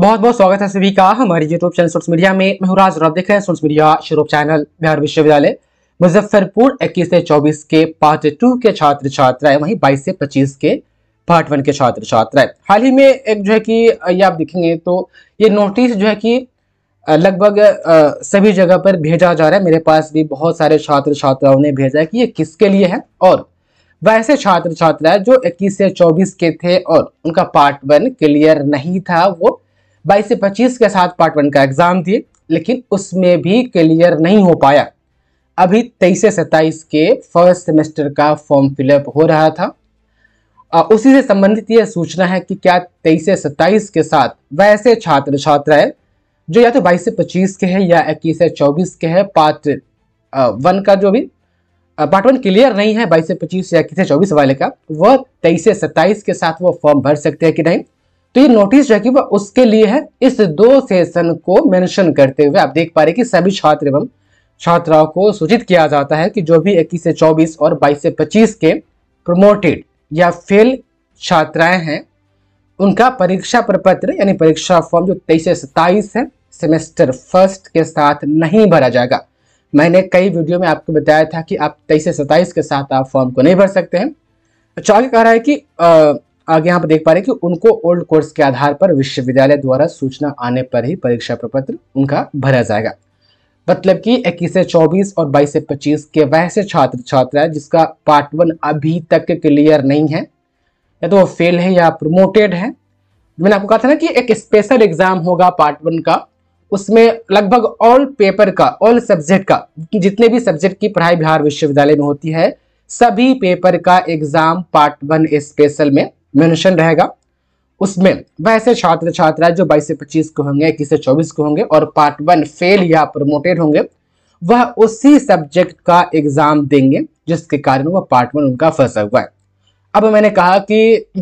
बहुत बहुत स्वागत है सभी का हमारी यूट्यूब चैनल सोर्स मीडिया में महराज और आप देख रहे हैं सोर्स मीडिया शुरू चैनल बिहार विश्वविद्यालय मुजफ्फरपुर 21 से 24 के पार्ट टू के छात्र छात्राएं वहीं 22 से 25 के पार्ट वन के छात्र छात्राएं हाल ही में एक जो है कि ये आप देखेंगे तो ये नोटिस जो है कि लगभग सभी जगह पर भेजा जा रहा है मेरे पास भी बहुत सारे छात्र छात्राओं ने भेजा है कि ये किसके लिए है और वैसे छात्र छात्राएं जो 21 से 24 के थे और उनका पार्ट वन क्लियर नहीं था वो बाईस से पच्चीस के साथ पार्ट वन का एग्ज़ाम दिए लेकिन उसमें भी क्लियर नहीं हो पाया अभी तेईस से सत्ताईस के फर्स्ट सेमेस्टर का फॉर्म फिलअप हो रहा था उसी से संबंधित यह सूचना है कि क्या तेईस से सत्ताईस के साथ वैसे छात्र छात्राएं जो या तो बाईस से पच्चीस के हैं या इक्कीस से चौबीस के हैं पार्ट वन का जो भी पार्ट वन क्लियर नहीं है बाईस से पच्चीस या इक्कीस से चौबीस वाले का वह तेईस से सत्ताईस के साथ वो फॉर्म भर सकते हैं कि नहीं तो ये नोटिस जो है कि वह उसके लिए है इस दो सेशन को मेंशन करते हुए आप देख पा रहे कि सभी छात्र एवं छात्राओं को सूचित किया जाता है कि जो भी इक्कीस से चौबीस और बाईस से पच्चीस के प्रमोटेड या फेल छात्राएं हैं उनका परीक्षा प्रपत्र यानी परीक्षा फॉर्म जो तेईस से सत्ताईस है सेमेस्टर फर्स्ट के साथ नहीं भरा जाएगा मैंने कई वीडियो में आपको बताया था कि आप तेईस से सत्ताईस के साथ आप फॉर्म को नहीं भर सकते हैं अच्छा आगे कह रहा है कि आगे यहाँ पर देख पा रहे हैं कि उनको ओल्ड कोर्स के आधार पर विश्वविद्यालय द्वारा सूचना आने पर ही परीक्षा प्रपत्र उनका भरा जाएगा मतलब कि इक्कीस से चौबीस और बाईस से पच्चीस के वैसे छात्र छात्रा है जिसका पार्ट वन अभी तक क्लियर नहीं है या तो वो फेल है या प्रमोटेड है मैंने आपको कहा था ना कि एक स्पेशल एग्जाम होगा पार्ट वन का उसमें लगभग ऑल पेपर का ऑल सब्जेक्ट का जितने भी सब्जेक्ट की पढ़ाई बिहार विश्वविद्यालय में होती है सभी पेपर का एग्जाम पार्ट वन स्पेशल में मेंशन रहेगा उसमें वैसे छात्र छात्रा जो 22 से 25 को होंगे इक्कीस से 24 को होंगे और पार्ट वन फेल या प्रमोटेड होंगे वह उसी सब्जेक्ट का एग्जाम देंगे जिसके कारण वह पार्ट वन उनका फंसा हुआ है अब मैंने कहा कि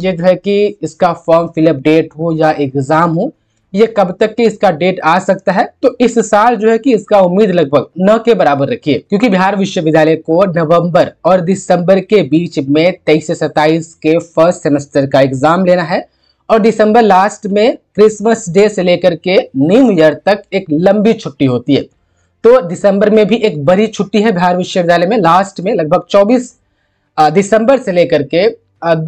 ये जो है कि इसका फॉर्म फिलअप डेट हो या एग्ज़ाम हो ये कब तक के इसका डेट आ सकता है तो इस साल जो है कि इसका उम्मीद लगभग न के बराबर रखिए क्योंकि बिहार विश्वविद्यालय को नवंबर और दिसंबर के बीच में तेईस से सताइस के फर्स्ट सेमेस्टर का एग्जाम लेना है और दिसंबर लास्ट में क्रिसमस डे से लेकर के न्यू ईयर तक एक लंबी छुट्टी होती है तो दिसंबर में भी एक बड़ी छुट्टी है बिहार विश्वविद्यालय में लास्ट में लगभग चौबीस दिसंबर से लेकर के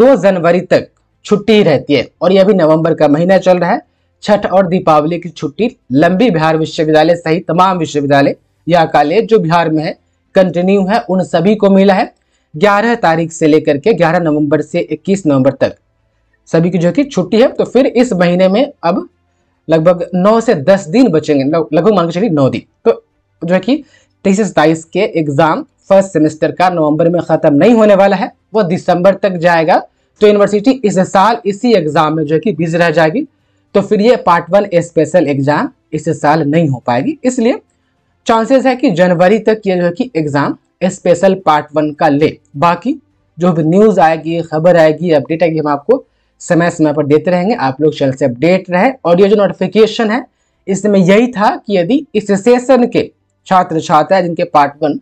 दो जनवरी तक छुट्टी रहती है और यह भी नवंबर का महीना चल रहा है छठ और दीपावली की छुट्टी लंबी बिहार विश्वविद्यालय सहित तमाम विश्वविद्यालय या कॉलेज जो बिहार में है कंटिन्यू है उन सभी को मिला है 11 तारीख से लेकर के 11 नवंबर से 21 नवंबर तक सभी की जो कि छुट्टी है तो फिर इस महीने में अब लगभग 9 से 10 दिन बचेंगे लगभग मान के चलिए नौ दिन तो जो है कि तेईस सताईस के एग्जाम फर्स्ट सेमेस्टर का नवंबर में खत्म नहीं होने वाला है वो दिसंबर तक जाएगा तो यूनिवर्सिटी इस साल इसी एग्जाम में जो है कि बिजी रह जाएगी तो फिर ये पार्ट वन स्पेशल एग्जाम इस साल नहीं हो पाएगी इसलिए चांसेस है कि जनवरी तक ये जो है कि एग्जाम स्पेशल पार्ट वन का ले बाकी जो भी न्यूज़ आएगी खबर आएगी अपडेट आएगी हम आपको समय समय पर देते रहेंगे आप लोग चल से अपडेट रहे और ये जो नोटिफिकेशन है इसमें यही था कि यदि इस सेशन के छात्र छात्रा जिनके पार्ट वन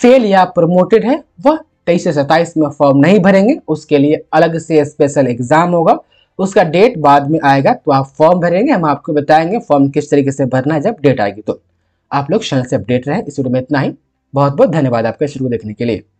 फेल या प्रमोटेड है वह तेईस से सत्ताईस में फॉर्म नहीं भरेंगे उसके लिए अलग से स्पेशल एग्जाम होगा उसका डेट बाद में आएगा तो आप फॉर्म भरेंगे हम आपको बताएंगे फॉर्म किस तरीके से भरना है जब डेट आएगी तो आप लोग क्षण से अपडेट रहें इस वीडियो में इतना ही बहुत बहुत धन्यवाद आपका शुरू देखने के लिए